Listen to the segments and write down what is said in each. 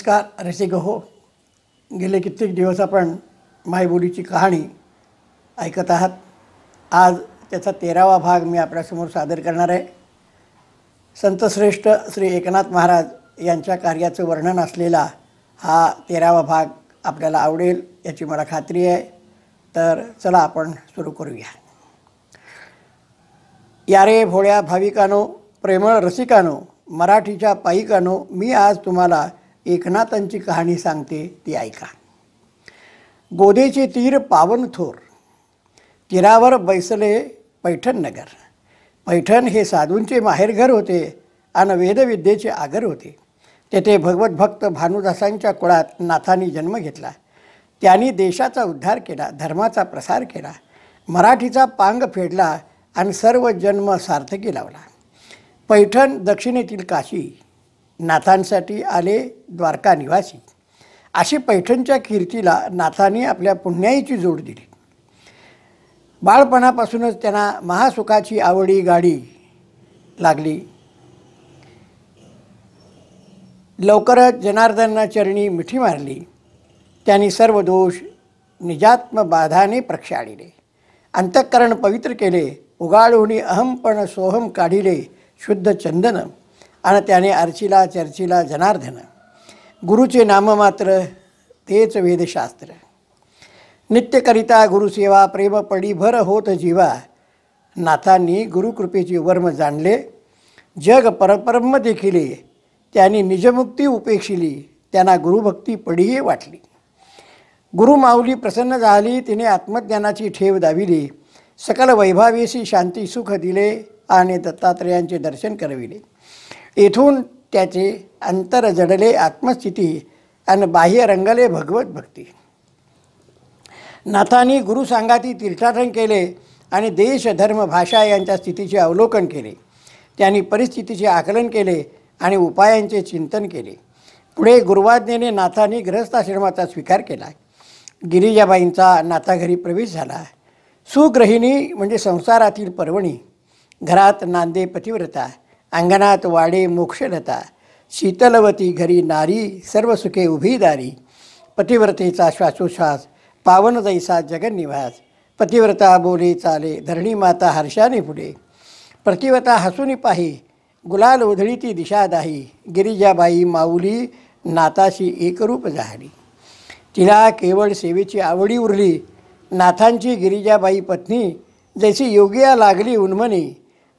नमस्कार रसिक हो गेले कित्येक दिवस आपण मायबोलीची कहाणी ऐकत आहात आज त्याचा तेरावा भाग मी आपल्यासमोर सादर करणार आहे संतश्रेष्ठ श्री एकनाथ महाराज यांच्या कार्याचं वर्णन असलेला हा तेरावा भाग आपल्याला आवडेल याची मला खात्री आहे तर चला आपण सुरू करूया यारे भोळ्या भाविकानो प्रेमळ रसिकानो मराठीच्या पायिकानो मी आज तुम्हाला एकनाथांची कहाणी सांगते ती ऐका गोदेचे तीर पावन थोर तीरावर बैसले पैठण नगर पैठण हे साधूंचे माहेरघर होते आणि वेदविद्येचे आगर होते तेथे भगवत भक्त भानुदासांच्या कुळात नाथांनी जन्म घेतला त्यांनी देशाचा उद्धार केला धर्माचा प्रसार केला मराठीचा पांग फेडला आणि सर्व जन्म सार्थकी लावला पैठण दक्षिणेतील काशी नाथांसाठी आले द्वारका निवासी अशी पैठणच्या कीर्तीला नाथांनी आपल्या पुण्याईची जोड दिली बाळपणापासूनच त्यांना महासुखाची आवडी गाडी लागली लवकरच जनार्दनना चरणी मिठी मारली त्यांनी सर्व दोष निजात्म बाधाने प्रक्षाळिले अंतःकरण पवित्र केले उगाळहुणी अहमपण सोहम काढिले शुद्ध चंदन आणि त्याने अर्चिला चर्चिला जनार्दन गुरुचे नाममात्र तेच वेदशास्त्र नित्यकरिता गुरुसेवा प्रेम पडी भर होत जीवा नाथांनी गुरुकृपेचे वर्म जाणले जग परपरम देखिले त्यांनी निजमुक्ती उपेक्षिली त्यांना गुरुभक्ती पडीही वाटली माऊली प्रसन्न झाली तिने आत्मज्ञानाची ठेव दाविली सकल वैभावेशी शांती सुख दिले आणि दत्तात्रेयांचे दर्शन करविले येथून त्याचे अंतर जडले आत्मस्थिती आणि बाह्य रंगले भगवत भक्ती नाथांनी गुरुसांगाती तीर्थाटन केले आणि देश धर्म भाषा यांच्या स्थितीचे अवलोकन केले त्यांनी परिस्थितीचे आकलन केले आणि उपायांचे चिंतन केले पुढे गुरुवाज्ञेने नाथांनी ग्रहस्थाश्रमाचा स्वीकार केला गिरिजाबाईंचा नाथाघरी प्रवेश झाला सुग्रहिणी म्हणजे संसारातील पर्वणी घरात नांदे पतिव्रता अंगणात वाडे मोक्षलता शीतलवती घरी नारी सर्व सुखे उभी दारी पतिव्रतेचा श्वासोश्वास पावन दैसा जगन्निवास पतिव्रता बोले चाले धरणी माता हर्षाने पुढे प्रतिव्रता हसूनी पाही गुलाल उधळी ती दिशा दाही गिरिजाबाई माऊली नाताशी एकरूप झाली तिला केवळ सेवेची आवडी उरली नाथांची गिरिजाबाई पत्नी जैसी योगिया लागली उन्मनी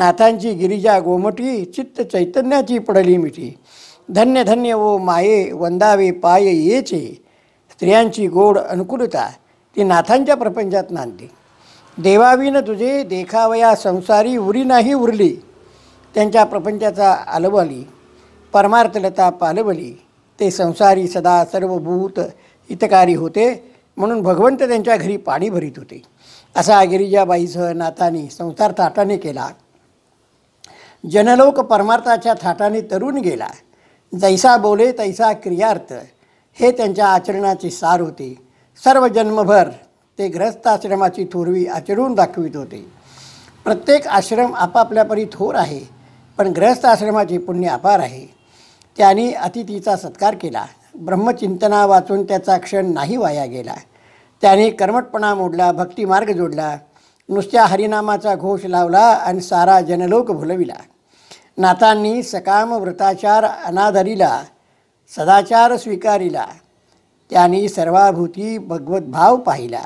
नाथांची गिरिजा गोमटी चित्त चैतन्याची पडली मिठी धन्य धन्य वो माये वंदावे पाय येचे स्त्रियांची गोड अनुकूलता ती नाथांच्या प्रपंचात नांदली देवावीनं तुझे देखावया संसारी उरी नाही उरली त्यांच्या प्रपंचाचा आलवली परमार्थलता पालवली ते संसारी सदा सर्वभूत हितकारी होते म्हणून भगवंत त्यांच्या घरी पाणी भरीत होते असा गिरिजाबाईसह नाथांनी संसार थाटाने केला जनलोक परमार्थाच्या थाटाने तरून गेला जैसा बोले तैसा क्रियार्थ हे त्यांच्या आचरणाची सार होते सर्व जन्मभर ते ग्रस्त आश्रमाची थोरवी आचरून दाखवित होते प्रत्येक आश्रम आपापल्यापरी थोर आहे पण ग्रस्त आश्रमाचे पुण्य अपार आहे त्याने अतिथीचा सत्कार केला ब्रह्मचिंतना वाचून त्याचा क्षण नाही वाया गेला त्याने कर्मटपणा मोडला भक्तिमार्ग जोडला नुसत्या हरिनामाचा घोष लावला आणि सारा जनलोक भुलविला नाथांनी सकाम व्रताचार अनादरीला सदाचार स्वीकारिला त्यांनी सर्वाभूती भगवद्भाव पाहिला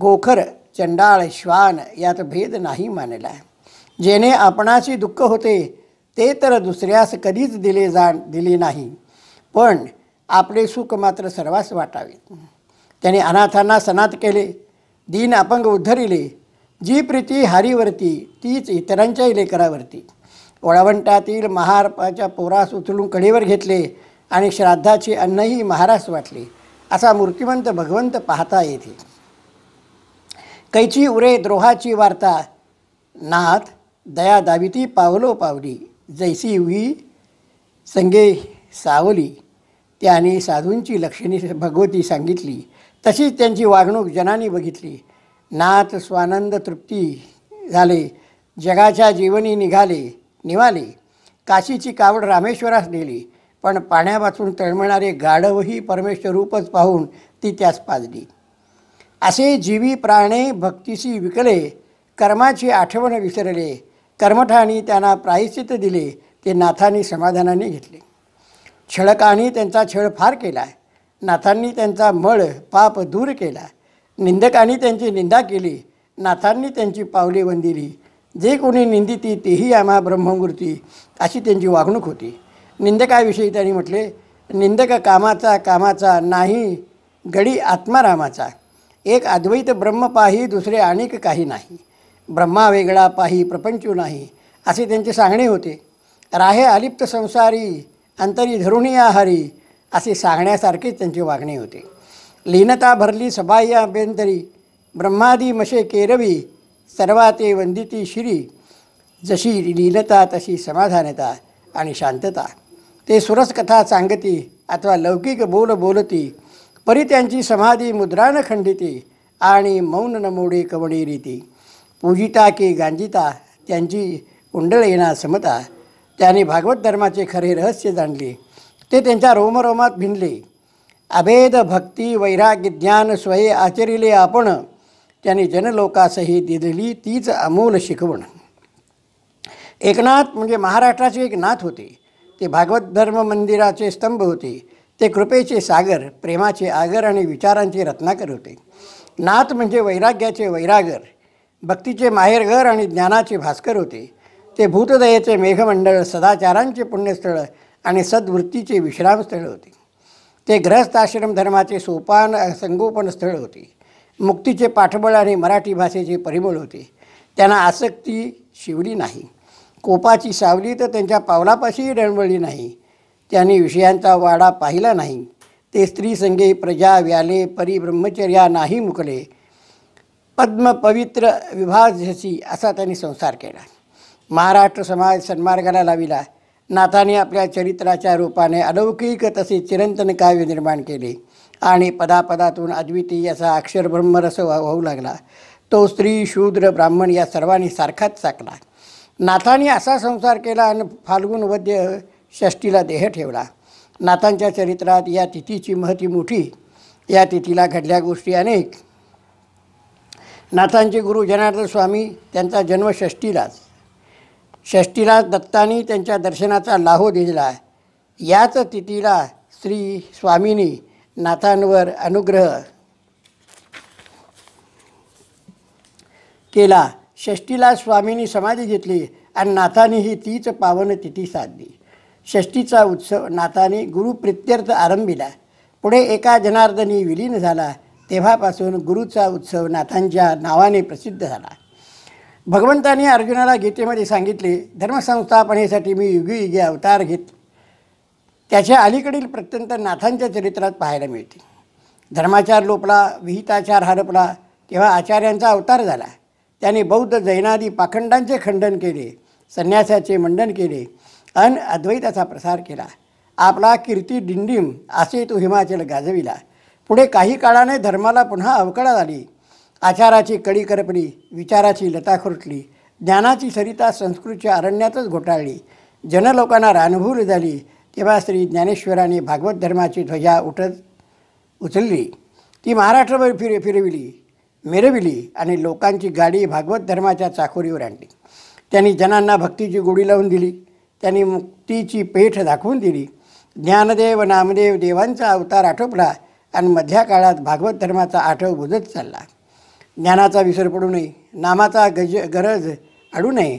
गोखर चंडाळ श्वान यात भेद नाही मानला जेणे आपणाशी दुःख होते ते तर दुसऱ्यास कधीच दिले जा दिले नाही पण आपले सुख मात्र सर्वास वाटावे त्याने अनाथांना सनात केले दीन अपंग उद्धरिले जी प्रीती हारीवरती तीच इतरांच्या लेकरावरती ओळवंटातील महारपाच्या पोरास उचलून कडेवर घेतले आणि श्राद्धाची अन्नही महारास वाटले असा मूर्तिमंत भगवंत पाहता येते कैची उरे द्रोहाची वार्ता नाथ दया दाविती पावलो पावली जैसी हुई संगे सावली त्याने साधूंची लक्षणे भगवती सांगितली तशीच त्यांची वागणूक जनाने बघितली नाथ स्वानंद तृप्ती झाले जगाच्या जीवनी निघाले निवाली काशीची कावड रामेश्वरास नेली पण पाण्यापासून तळमळणारे गाढवही परमेश्वरूपच पाहून ती त्यास पाजली असे जीवी प्राणे भक्तीशी विकले कर्माची आठवण विसरले कर्मठानी त्यांना प्रायश्चित दिले ते नाथांनी समाधानाने घेतले छळकानी त्यांचा छळ फार केला नाथांनी त्यांचा मळ पाप दूर केला निंदकांनी त्यांची निंदा केली नाथांनी त्यांची पावले वंदिली जे कोणी निंदिती तेही आम्हा ब्रह्ममूर्ती अशी त्यांची वागणूक होती निंदकाविषयी त्यांनी म्हटले निंदक कामाचा कामाचा नाही गडी आत्मारामाचा एक अद्वैत ब्रह्म पाही दुसरे आणिक काही नाही ब्रह्मा वेगळा पाही प्रपंचू नाही असे त्यांचे सांगणे होते राहे अलिप्त संसारी अंतरी धरुणी आहारी असे सांगण्यासारखेच त्यांचे वागणे होते लीनता भरली सबाई अभ्यंतरी ब्रह्मादी मशे केरवी सर्वाते वंदिती श्री जशी लीलता तशी समाधानता आणि शांतता ते सुरस कथा सांगती अथवा लौकिक बोल बोलती परी त्यांची समाधी मुद्रान खंडिती आणि मौन नमोडे कवणी रीती पूजिता की गांजिता त्यांची कुंडळ येणा समता त्याने भागवत धर्माचे खरे रहस्य जाणले ते त्यांच्या रोमरोमात भिनले अभेद भक्ती वैराग्य ज्ञान स्वये आचरिले आपण त्यांनी जनलोकासही दिलेली तीच अमोल शिकवण एकनाथ म्हणजे महाराष्ट्राचे एक नाथ होते ते भागवत धर्म मंदिराचे स्तंभ होते ते कृपेचे सागर प्रेमाचे आगर आणि विचारांचे रत्नाकर होते नाथ म्हणजे वैराग्याचे वैरागर भक्तीचे माहेरघर आणि ज्ञानाचे भास्कर होते ते भूतदयाचे मेघमंडळ सदाचारांचे पुण्यस्थळ आणि सद्वृत्तीचे विश्रामस्थळ होते ते ग्रहस्थाश्रम धर्माचे सोपान संगोपन स्थळ होते मुक्तीचे पाठबळ आणि मराठी भाषेचे परिबळ होते त्यांना आसक्ती शिवली नाही कोपाची सावली तर त्यांच्या पावलापाशीही डणवळली नाही त्यांनी विषयांचा वाडा पाहिला नाही ते स्त्री संगे प्रजा व्याले परिब्रह्मचर्या नाही मुकले पद्म पवित्र विभाजसी असा त्यांनी संसार केला महाराष्ट्र समाज सन्मार्गाला लाविला नाथाने आपल्या चरित्राच्या रूपाने अलौकिक तसे चिरंतन काव्य निर्माण केले आणि पदापदातून अद्वितीय असा अक्षरब्रह्मरस होऊ लागला तो स्त्री शूद्र ब्राह्मण या सर्वांनी सारखाच चाकला नाथाने असा संसार केला आणि फाल्गुन वद्य षष्टीला देह ठेवला नाथांच्या चरित्रात या तिथीची महती मोठी या तिथीला घडल्या गोष्टी अनेक नाथांचे गुरु जनार्दन स्वामी त्यांचा जन्म षष्टीलाच षष्टीला दत्तानी त्यांच्या दर्शनाचा लाहो दिला याच तिथीला श्री स्वामीनी नाथांवर अनुग्रह केला षष्टीला स्वामींनी समाधी घेतली आणि नाथानेही तीच पावन तिथी साधली षष्टीचा उत्सव नाथाने गुरुप्रित्यर्थ आरंभिला पुढे एका जनार्दनी विलीन झाला तेव्हापासून गुरुचा उत्सव नाथांच्या नावाने प्रसिद्ध झाला भगवंताने अर्जुनाला गीतेमध्ये सांगितले धर्मसंस्थापनेसाठी मी युगी युगी अवतार घेत त्याच्या अलीकडील प्रत्यंत नाथांच्या चरित्रात पाहायला मिळते धर्माचार लोपला विहिताचार हरपला तेव्हा आचार्यांचा अवतार झाला त्याने बौद्ध जैनादी पाखंडांचे खंडन केले संन्यासाचे मंडन केले अन अद्वैताचा प्रसार केला आपला कीर्ती डिंडीम असे तो हिमाचल गाजविला पुढे काही काळाने धर्माला पुन्हा अवकळा झाली आचाराची कडी करपली विचाराची लता खुरटली ज्ञानाची सरिता संस्कृतच्या अरण्यातच घोटाळली जनलोकांना रानभूल झाली तेव्हा श्री ज्ञानेश्वरांनी भागवत धर्माची ध्वजा उठत उचलली ती महाराष्ट्रभर फिर फिरविली मिरविली आणि लोकांची गाडी भागवत धर्माच्या चाकोरीवर आणली त्यांनी जनांना भक्तीची गोडी लावून दिली त्यांनी मुक्तीची पेठ दाखवून दिली ज्ञानदेव नामदेव देवांचा अवतार आटोपला आणि मध्या काळात भागवत धर्माचा आठव बुजत चालला ज्ञानाचा विसर पडू नये नामाचा गज गरज अडू नये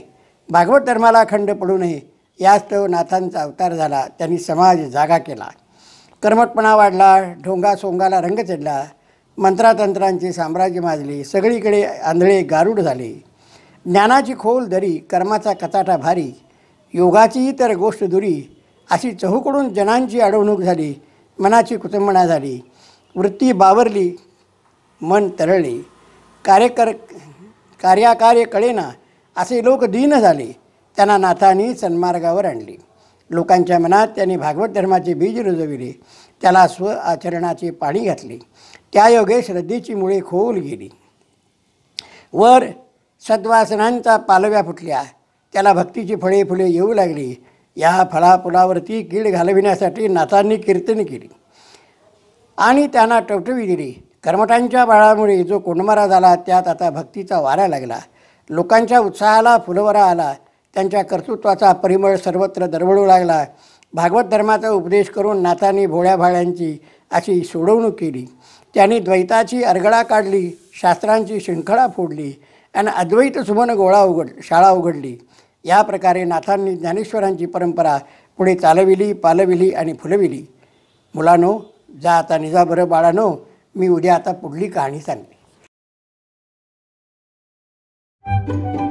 भागवत धर्माला खंड पडू नये यास्तव नाथांचा अवतार झाला त्यांनी समाज जागा केला कर्मटपणा वाढला ढोंगा सोंगाला रंग चढला मंत्रातंत्रांचे साम्राज्य माजले सगळीकडे आंधळे गारूड झाले ज्ञानाची खोल दरी कर्माचा कचाटा भारी योगाची तर गोष्ट दुरी अशी चहूकडून जनांची अडवणूक झाली मनाची कुचंबणा झाली वृत्ती बावरली मन तरळली कार्यकर कार्याकार्य कळेना असे लोक दीन झाले त्यांना नाथांनी सन्मार्गावर आणले लोकांच्या मनात त्यांनी भागवत धर्माचे बीज रुजविले त्याला स्व आचरणाचे पाणी घातले त्या योगे श्रद्धेची मुळे खोल गेली वर सद्वासनांचा पालव्या फुटल्या त्याला भक्तीची फळे फुले येऊ लागली या फुलावरती कीड घालविण्यासाठी नाथांनी कीर्तन केली आणि त्यांना टवटवी दिली कर्मठांच्या बाळामुळे जो कोंडमारा झाला त्यात आता भक्तीचा वारा लागला लोकांच्या उत्साहाला फुलवरा आला त्यांच्या कर्तृत्वाचा परिमळ सर्वत्र दरवळू लागला भागवत धर्माचा उपदेश करून नाथांनी भोळ्या भाळ्यांची अशी सोडवणूक केली त्यांनी द्वैताची अरगळा काढली शास्त्रांची शृंखळा फोडली आणि अद्वैत सुमन गोळा उघड शाळा उघडली या प्रकारे नाथांनी ज्ञानेश्वरांची परंपरा पुढे चालविली पालविली आणि फुलविली मुलानो जा आता निजाबरं बाळानो मी उद्या आता पुढली कहाणी सांगते